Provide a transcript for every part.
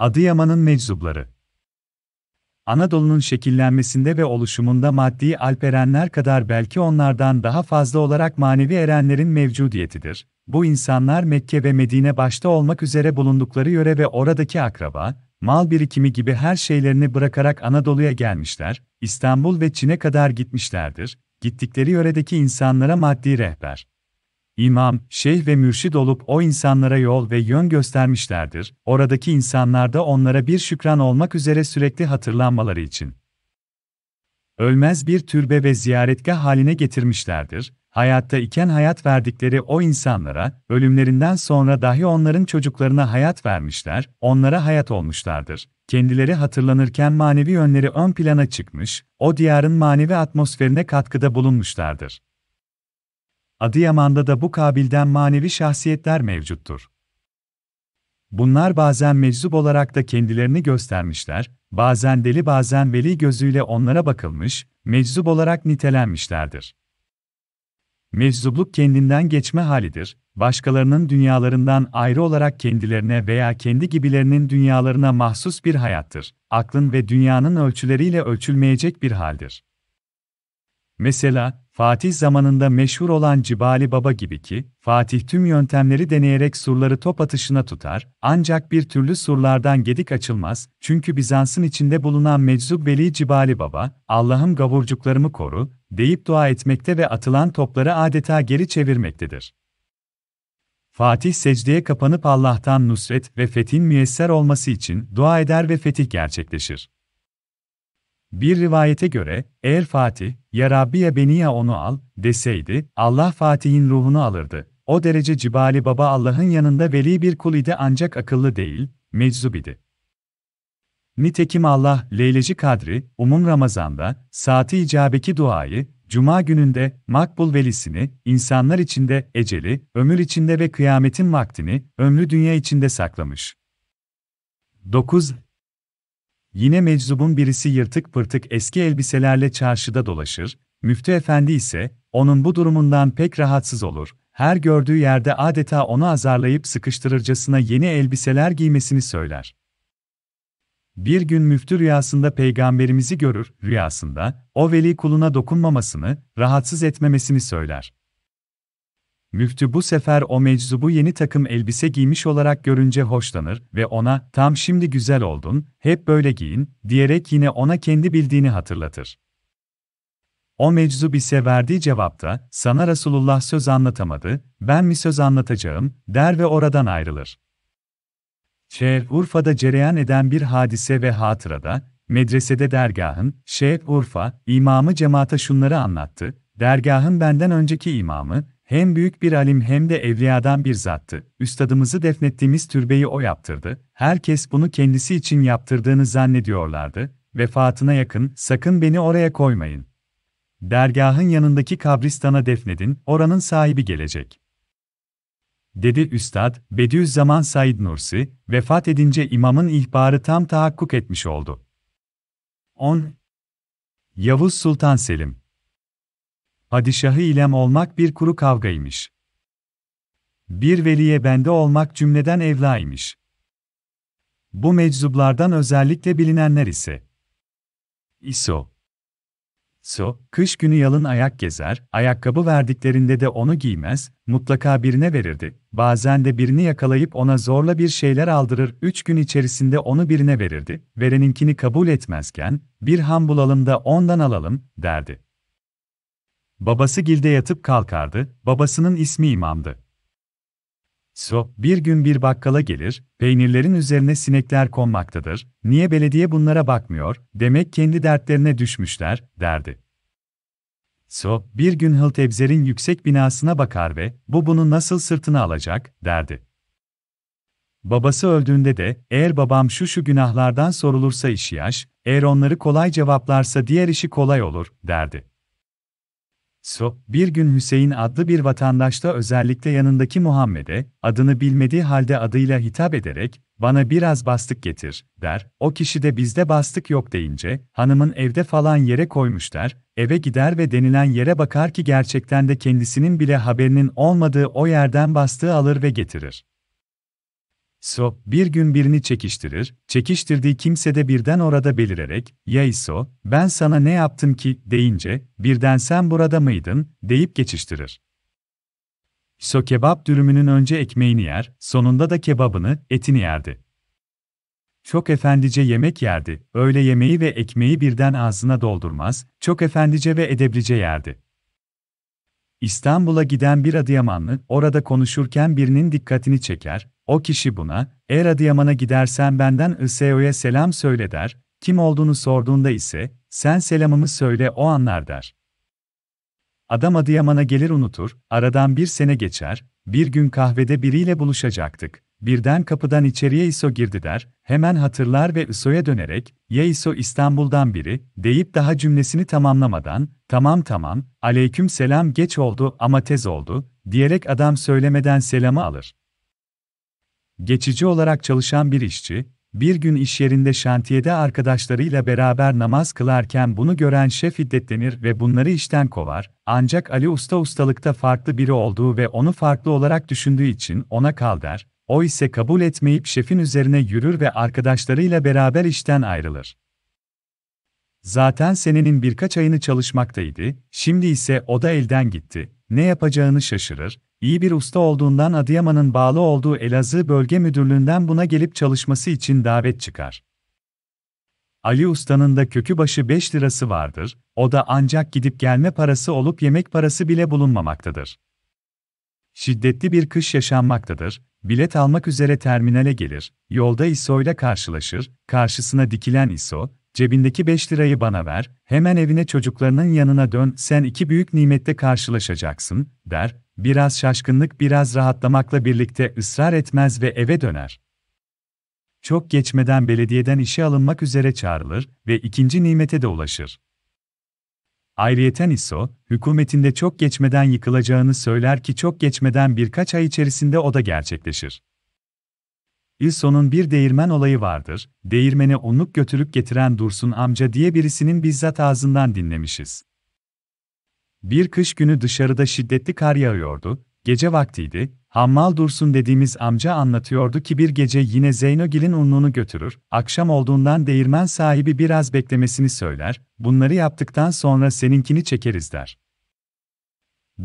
Adıyaman'ın meczupları. Anadolu'nun şekillenmesinde ve oluşumunda maddi alperenler kadar belki onlardan daha fazla olarak manevi erenlerin mevcudiyetidir. Bu insanlar Mekke ve Medine başta olmak üzere bulundukları yöre ve oradaki akraba, mal birikimi gibi her şeylerini bırakarak Anadolu'ya gelmişler, İstanbul ve Çin'e kadar gitmişlerdir. Gittikleri yöredeki insanlara maddi rehber imam, şeyh ve mürşid olup o insanlara yol ve yön göstermişlerdir, oradaki insanlar da onlara bir şükran olmak üzere sürekli hatırlanmaları için. Ölmez bir türbe ve ziyaretgah haline getirmişlerdir, hayatta iken hayat verdikleri o insanlara, ölümlerinden sonra dahi onların çocuklarına hayat vermişler, onlara hayat olmuşlardır. Kendileri hatırlanırken manevi yönleri ön plana çıkmış, o diyarın manevi atmosferine katkıda bulunmuşlardır. Adıyaman'da da bu kabilden manevi şahsiyetler mevcuttur. Bunlar bazen meczup olarak da kendilerini göstermişler, bazen deli bazen veli gözüyle onlara bakılmış, meczup olarak nitelenmişlerdir. Meczubluk kendinden geçme halidir, başkalarının dünyalarından ayrı olarak kendilerine veya kendi gibilerinin dünyalarına mahsus bir hayattır, aklın ve dünyanın ölçüleriyle ölçülmeyecek bir haldir. Mesela, Fatih zamanında meşhur olan Cibali Baba gibi ki, Fatih tüm yöntemleri deneyerek surları top atışına tutar, ancak bir türlü surlardan gedik açılmaz, çünkü Bizans'ın içinde bulunan meczup veli Cibali Baba, Allah'ım gavurcuklarımı koru, deyip dua etmekte ve atılan topları adeta geri çevirmektedir. Fatih secdeye kapanıp Allah'tan nusret ve fetih müyesser olması için dua eder ve fetih gerçekleşir. Bir rivayete göre, eğer Fatih, Ya Rabbi ya onu al, deseydi, Allah Fatih'in ruhunu alırdı. O derece Cibali Baba Allah'ın yanında veli bir kul idi ancak akıllı değil, meczub idi. Nitekim Allah, Leyleci Kadri, Umum Ramazan'da, saati icabeki duayı, Cuma gününde, makbul velisini, insanlar içinde, eceli, ömür içinde ve kıyametin vaktini, ömrü dünya içinde saklamış. 9. Yine meczubun birisi yırtık pırtık eski elbiselerle çarşıda dolaşır, müftü efendi ise, onun bu durumundan pek rahatsız olur, her gördüğü yerde adeta onu azarlayıp sıkıştırırcasına yeni elbiseler giymesini söyler. Bir gün müftü rüyasında peygamberimizi görür, rüyasında, o veli kuluna dokunmamasını, rahatsız etmemesini söyler. Müftü bu sefer o meczubu yeni takım elbise giymiş olarak görünce hoşlanır ve ona tam şimdi güzel oldun, hep böyle giyin diyerek yine ona kendi bildiğini hatırlatır. O meczub ise verdiği cevapta, sana Resulullah söz anlatamadı, ben mi söz anlatacağım, der ve oradan ayrılır. Şehir Urfa'da cereyan eden bir hadise ve hatırada, medresede dergahın, Şehir Urfa, imamı cemaate şunları anlattı, dergahın benden önceki imamı, hem büyük bir alim hem de evliyadan bir zattı. Üstadımızı defnettiğimiz türbeyi o yaptırdı. Herkes bunu kendisi için yaptırdığını zannediyorlardı. Vefatına yakın, sakın beni oraya koymayın. Dergahın yanındaki kabristana defnedin, oranın sahibi gelecek. Dedi Üstad, Bediüzzaman Said Nursi, vefat edince imamın ihbarı tam tahakkuk etmiş oldu. 10. Yavuz Sultan Selim Padişahı ilem olmak bir kuru kavgaymış. Bir veliye bende olmak cümleden evlaymış. Bu meczublardan özellikle bilinenler ise İso So, kış günü yalın ayak gezer, ayakkabı verdiklerinde de onu giymez, mutlaka birine verirdi. Bazen de birini yakalayıp ona zorla bir şeyler aldırır, üç gün içerisinde onu birine verirdi. Vereninkini kabul etmezken, bir ham bulalım da ondan alalım, derdi. Babası gilde yatıp kalkardı, babasının ismi imamdı. So, bir gün bir bakkala gelir, peynirlerin üzerine sinekler konmaktadır, niye belediye bunlara bakmıyor, demek kendi dertlerine düşmüşler, derdi. So, bir gün Hıltebzer'in yüksek binasına bakar ve, bu bunu nasıl sırtına alacak, derdi. Babası öldüğünde de, eğer babam şu şu günahlardan sorulursa işi yaş, eğer onları kolay cevaplarsa diğer işi kolay olur, derdi. So, bir gün Hüseyin adlı bir vatandaşta özellikle yanındaki Muhammed'e, adını bilmediği halde adıyla hitap ederek, bana biraz bastık getir, der, o kişi de bizde bastık yok deyince, hanımın evde falan yere koymuş der, eve gider ve denilen yere bakar ki gerçekten de kendisinin bile haberinin olmadığı o yerden bastığı alır ve getirir. So, bir gün birini çekiştirir, çekiştirdiği kimse de birden orada belirerek, ya iso, ben sana ne yaptım ki, deyince, birden sen burada mıydın, deyip geçiştirir. So kebap dürümünün önce ekmeğini yer, sonunda da kebabını, etini yerdi. Çok efendice yemek yerdi, Öyle yemeği ve ekmeği birden ağzına doldurmaz, çok efendice ve edeblice yerdi. İstanbul'a giden bir Adıyamanlı, orada konuşurken birinin dikkatini çeker, o kişi buna, eğer Adıyaman'a gidersen benden ISEO'ya selam söyle der, kim olduğunu sorduğunda ise, sen selamımı söyle o anlar der. Adam Adıyaman'a gelir unutur, aradan bir sene geçer, bir gün kahvede biriyle buluşacaktık. Birden kapıdan içeriye İso girdi der, hemen hatırlar ve İso'ya dönerek, ya ISO İstanbul'dan biri, deyip daha cümlesini tamamlamadan, tamam tamam, aleyküm selam geç oldu ama tez oldu, diyerek adam söylemeden selamı alır. Geçici olarak çalışan bir işçi, bir gün iş yerinde şantiyede arkadaşlarıyla beraber namaz kılarken bunu gören şef hiddetlenir ve bunları işten kovar, ancak Ali Usta ustalıkta farklı biri olduğu ve onu farklı olarak düşündüğü için ona kal der, o ise kabul etmeyip şefin üzerine yürür ve arkadaşlarıyla beraber işten ayrılır. Zaten senenin birkaç ayını çalışmaktaydı, şimdi ise o da elden gitti. Ne yapacağını şaşırır. İyi bir usta olduğundan Adıyaman'ın bağlı olduğu Elazığ Bölge Müdürlüğü'nden buna gelip çalışması için davet çıkar. Ali Usta'nın da kökü başı 5 lirası vardır, o da ancak gidip gelme parası olup yemek parası bile bulunmamaktadır. Şiddetli bir kış yaşanmaktadır, bilet almak üzere terminale gelir, yolda İso ile karşılaşır, karşısına dikilen İso, cebindeki 5 lirayı bana ver, hemen evine çocuklarının yanına dön, sen iki büyük nimette karşılaşacaksın, der, biraz şaşkınlık biraz rahatlamakla birlikte ısrar etmez ve eve döner. Çok geçmeden belediyeden işe alınmak üzere çağrılır ve ikinci nimete de ulaşır. Ayrıyeten ISO, hükümetinde çok geçmeden yıkılacağını söyler ki çok geçmeden birkaç ay içerisinde o da gerçekleşir. İlson'un bir değirmen olayı vardır, değirmene onluk götürüp getiren Dursun amca diye birisinin bizzat ağzından dinlemişiz. Bir kış günü dışarıda şiddetli kar yağıyordu, Gece vaktiydi, Hammal Dursun dediğimiz amca anlatıyordu ki bir gece yine Zeynogil'in unluğunu götürür, akşam olduğundan değirmen sahibi biraz beklemesini söyler, bunları yaptıktan sonra seninkini çekeriz der.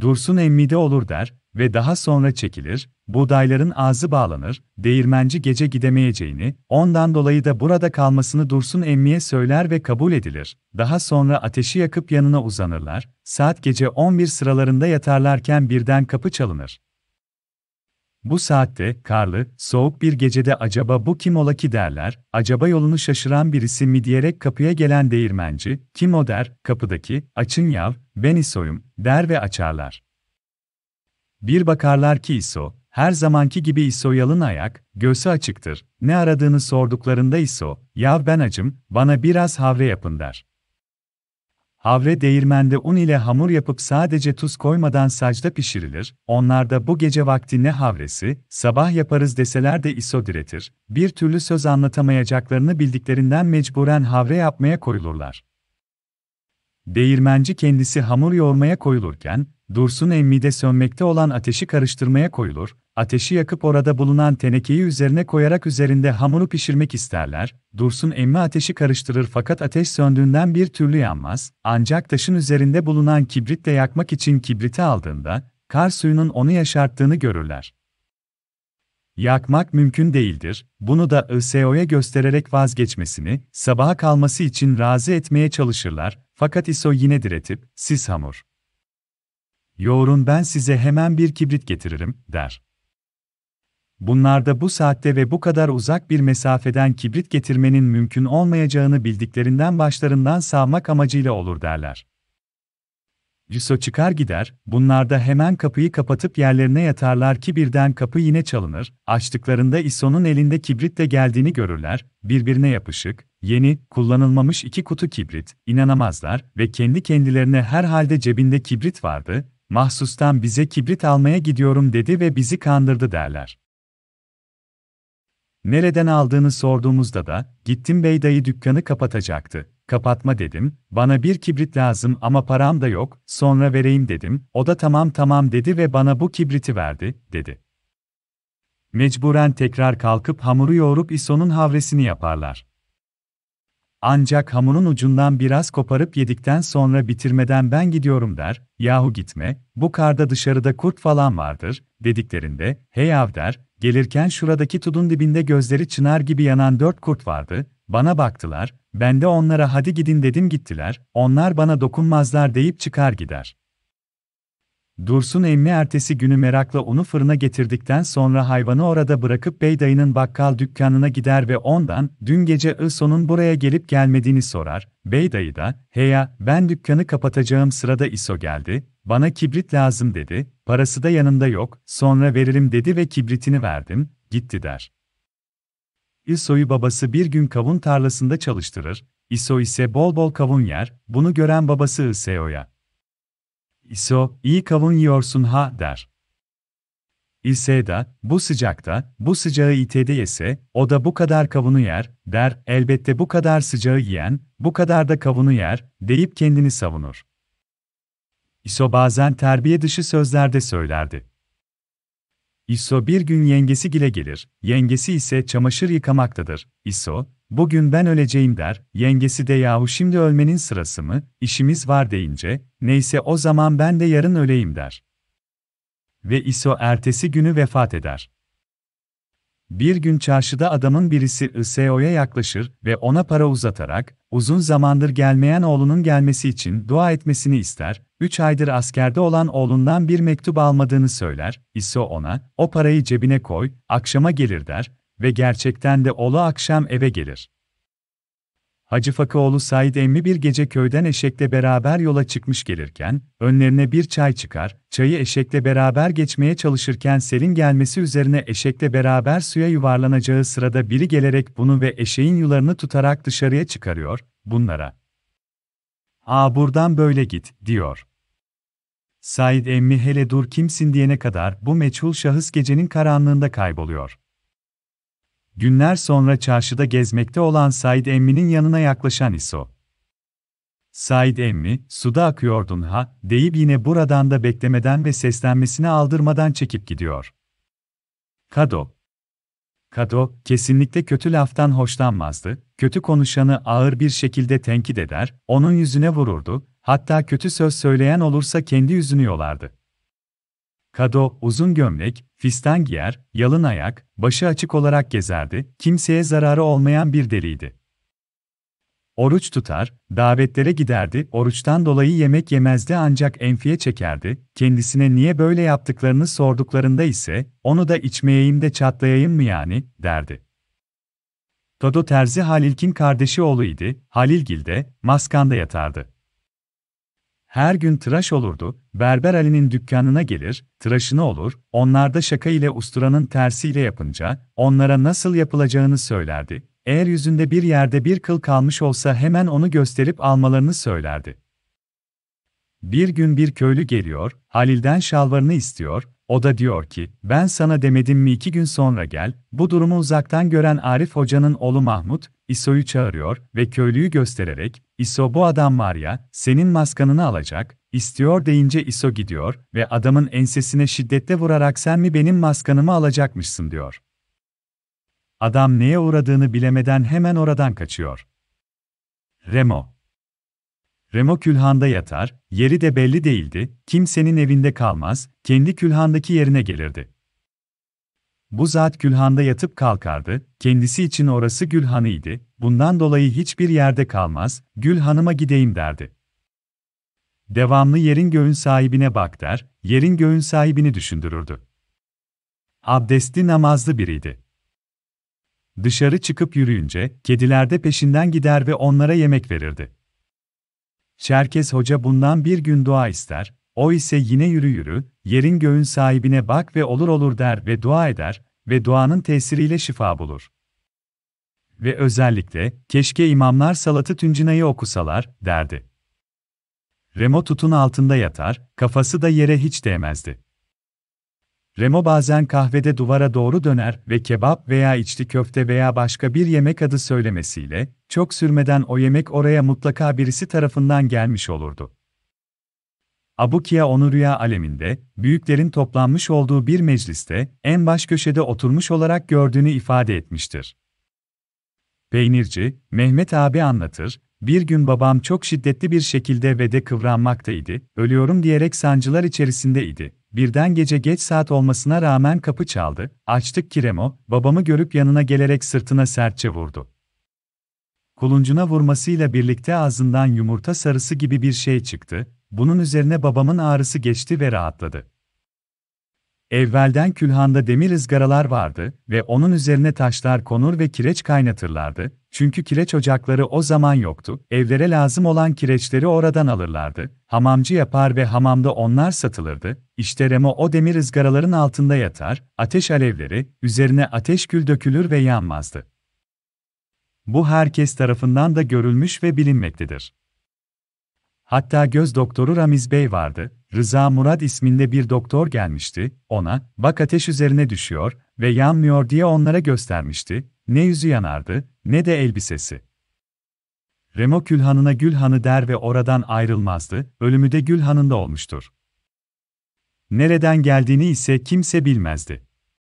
Dursun emmide olur der, ve daha sonra çekilir, buğdayların ağzı bağlanır, değirmenci gece gidemeyeceğini, ondan dolayı da burada kalmasını Dursun emmiye söyler ve kabul edilir. Daha sonra ateşi yakıp yanına uzanırlar, saat gece 11 sıralarında yatarlarken birden kapı çalınır. Bu saatte, karlı, soğuk bir gecede acaba bu kim ola ki derler, acaba yolunu şaşıran birisi mi diyerek kapıya gelen değirmenci, kim o der, kapıdaki, açın yav, ben isoyum, der ve açarlar. Bir bakarlar ki ISO, her zamanki gibi ISO yalın ayak, göğsü açıktır. Ne aradığını sorduklarında ISO, ya ben acım, bana biraz havre yapın der. Havre değirmende un ile hamur yapıp sadece tuz koymadan sacda pişirilir, onlar da bu gece vakti ne havresi, sabah yaparız deseler de iso diretir, bir türlü söz anlatamayacaklarını bildiklerinden mecburen havre yapmaya koyulurlar. Değirmenci kendisi hamur yoğurmaya koyulurken, Dursun de sönmekte olan ateşi karıştırmaya koyulur, ateşi yakıp orada bulunan tenekeyi üzerine koyarak üzerinde hamuru pişirmek isterler, Dursun emmi ateşi karıştırır fakat ateş söndüğünden bir türlü yanmaz, ancak taşın üzerinde bulunan kibritle yakmak için kibriti aldığında, kar suyunun onu yaşarttığını görürler. Yakmak mümkün değildir, bunu da ÖSO'ya göstererek vazgeçmesini, sabaha kalması için razı etmeye çalışırlar, fakat ISO yine diretip, siz hamur. Yoğurun ben size hemen bir kibrit getiririm, der. Bunlarda bu saatte ve bu kadar uzak bir mesafeden kibrit getirmenin mümkün olmayacağını bildiklerinden başlarından sağmak amacıyla olur derler. Ciso çıkar gider, bunlar da hemen kapıyı kapatıp yerlerine yatarlar ki birden kapı yine çalınır, açtıklarında Iso'nun elinde kibritle geldiğini görürler, birbirine yapışık, yeni, kullanılmamış iki kutu kibrit, inanamazlar ve kendi kendilerine herhalde cebinde kibrit vardı, mahsustan bize kibrit almaya gidiyorum dedi ve bizi kandırdı derler. Nereden aldığını sorduğumuzda da, gittim bey dükkanı kapatacaktı kapatma dedim, bana bir kibrit lazım ama param da yok, sonra vereyim dedim, o da tamam tamam dedi ve bana bu kibriti verdi, dedi. Mecburen tekrar kalkıp hamuru yoğurup isonun havresini yaparlar. Ancak hamurun ucundan biraz koparıp yedikten sonra bitirmeden ben gidiyorum der, yahu gitme, bu karda dışarıda kurt falan vardır, dediklerinde, hey av der, Gelirken şuradaki tudun dibinde gözleri çınar gibi yanan dört kurt vardı, bana baktılar, ben de onlara hadi gidin dedim gittiler, onlar bana dokunmazlar deyip çıkar gider. Dursun emmi ertesi günü merakla onu fırına getirdikten sonra hayvanı orada bırakıp Beydayı'nın bakkal dükkanına gider ve ondan dün gece Ison'un buraya gelip gelmediğini sorar. Beydayı da, heya ben dükkanı kapatacağım sırada Iso geldi, bana kibrit lazım dedi, parası da yanında yok, sonra veririm dedi ve kibritini verdim, gitti der. Iso'yu babası bir gün kavun tarlasında çalıştırır, Iso ise bol bol kavun yer, bunu gören babası Iso'ya. Iso iyi kavun yiyorsun ha der. İse da, bu sıcakta, bu sıcağı itede yese, o da bu kadar kavunu yer, der, elbette bu kadar sıcağı yiyen, bu kadar da kavunu yer, deyip kendini savunur. İso bazen terbiye dışı sözlerde söylerdi. İso bir gün yengesi gile gelir, yengesi ise çamaşır yıkamaktadır. İso, bugün ben öleceğim der, yengesi de yahu şimdi ölmenin sırası mı, işimiz var deyince, neyse o zaman ben de yarın öleyim der. Ve İso ertesi günü vefat eder. Bir gün çarşıda adamın birisi ISEO'ya yaklaşır ve ona para uzatarak, uzun zamandır gelmeyen oğlunun gelmesi için dua etmesini ister, üç aydır askerde olan oğlundan bir mektup almadığını söyler, İso ona, o parayı cebine koy, akşama gelir der ve gerçekten de oğlu akşam eve gelir. Hacı Fakaoğlu Said Emmi bir gece köyden eşekle beraber yola çıkmış gelirken, önlerine bir çay çıkar, çayı eşekle beraber geçmeye çalışırken selin gelmesi üzerine eşekle beraber suya yuvarlanacağı sırada biri gelerek bunu ve eşeğin yularını tutarak dışarıya çıkarıyor, bunlara. ''Aa buradan böyle git'' diyor. Said emmi hele dur kimsin diyene kadar bu meçhul şahıs gecenin karanlığında kayboluyor. Günler sonra çarşıda gezmekte olan Said Emmi'nin yanına yaklaşan İso. Said Emmi, suda akıyordun ha, deyip yine buradan da beklemeden ve seslenmesini aldırmadan çekip gidiyor. Kado. Kado, kesinlikle kötü laftan hoşlanmazdı, kötü konuşanı ağır bir şekilde tenkit eder, onun yüzüne vururdu, hatta kötü söz söyleyen olursa kendi yüzünü yolardı. Kado, uzun gömlek, fistan giyer, yalın ayak, başı açık olarak gezerdi, kimseye zararı olmayan bir deliydi. Oruç tutar, davetlere giderdi, oruçtan dolayı yemek yemezdi ancak enfiye çekerdi, kendisine niye böyle yaptıklarını sorduklarında ise, onu da içmeyeyim de çatlayayım mı yani, derdi. Kado Terzi Halil'kin kardeşi oğlu idi, Halilgil de, maskanda yatardı. Her gün tıraş olurdu, Berber Ali'nin dükkanına gelir, tıraşını olur, onlar da şaka ile usturanın tersiyle yapınca, onlara nasıl yapılacağını söylerdi. Eğer yüzünde bir yerde bir kıl kalmış olsa hemen onu gösterip almalarını söylerdi. Bir gün bir köylü geliyor, Halil'den şalvarını istiyor, o da diyor ki, ben sana demedim mi iki gün sonra gel, bu durumu uzaktan gören Arif Hoca'nın oğlu Mahmut, İso'yu çağırıyor ve köylüyü göstererek, İso bu adam var ya, senin maskanını alacak, istiyor deyince İso gidiyor ve adamın ensesine şiddetle vurarak sen mi benim maskanımı alacakmışsın diyor. Adam neye uğradığını bilemeden hemen oradan kaçıyor. Remo Remo külhanda yatar, yeri de belli değildi, kimsenin evinde kalmaz, kendi külhandaki yerine gelirdi. Bu zat Gülhan'da yatıp kalkardı, kendisi için orası Gülhan'ı idi, bundan dolayı hiçbir yerde kalmaz, Gülhan'ıma gideyim derdi. Devamlı yerin göğün sahibine bak der, yerin göğün sahibini düşündürürdü. Abdestli namazlı biriydi. Dışarı çıkıp yürüyünce, kedilerde peşinden gider ve onlara yemek verirdi. Çerkez Hoca bundan bir gün dua ister, o ise yine yürü yürü, yerin göğün sahibine bak ve olur olur der ve dua eder ve duanın tesiriyle şifa bulur. Ve özellikle, keşke imamlar salatı tüncüneyi okusalar, derdi. Remo tutun altında yatar, kafası da yere hiç değmezdi. Remo bazen kahvede duvara doğru döner ve kebap veya içli köfte veya başka bir yemek adı söylemesiyle, çok sürmeden o yemek oraya mutlaka birisi tarafından gelmiş olurdu. Abukia onu rüya aleminde, büyüklerin toplanmış olduğu bir mecliste, en baş köşede oturmuş olarak gördüğünü ifade etmiştir. Peynirci, Mehmet abi anlatır, bir gün babam çok şiddetli bir şekilde ve de kıvranmaktaydı, ölüyorum diyerek sancılar içerisinde idi. Birden gece geç saat olmasına rağmen kapı çaldı, açtık kiremo, babamı görüp yanına gelerek sırtına sertçe vurdu. Kuluncuna vurmasıyla birlikte ağzından yumurta sarısı gibi bir şey çıktı, bunun üzerine babamın ağrısı geçti ve rahatladı. Evvelden külhanda demir ızgaralar vardı ve onun üzerine taşlar konur ve kireç kaynatırlardı. Çünkü kireç ocakları o zaman yoktu. Evlere lazım olan kireçleri oradan alırlardı. Hamamcı yapar ve hamamda onlar satılırdı. İşte Remo o demir ızgaraların altında yatar, ateş alevleri, üzerine ateş gül dökülür ve yanmazdı. Bu herkes tarafından da görülmüş ve bilinmektedir. Hatta göz doktoru Ramiz Bey vardı, Rıza Murat isminde bir doktor gelmişti, ona, bak ateş üzerine düşüyor ve yanmıyor diye onlara göstermişti, ne yüzü yanardı, ne de elbisesi. Remo Külhan'ına Gülhan'ı der ve oradan ayrılmazdı, ölümü de Gülhan'ın da olmuştur. Nereden geldiğini ise kimse bilmezdi.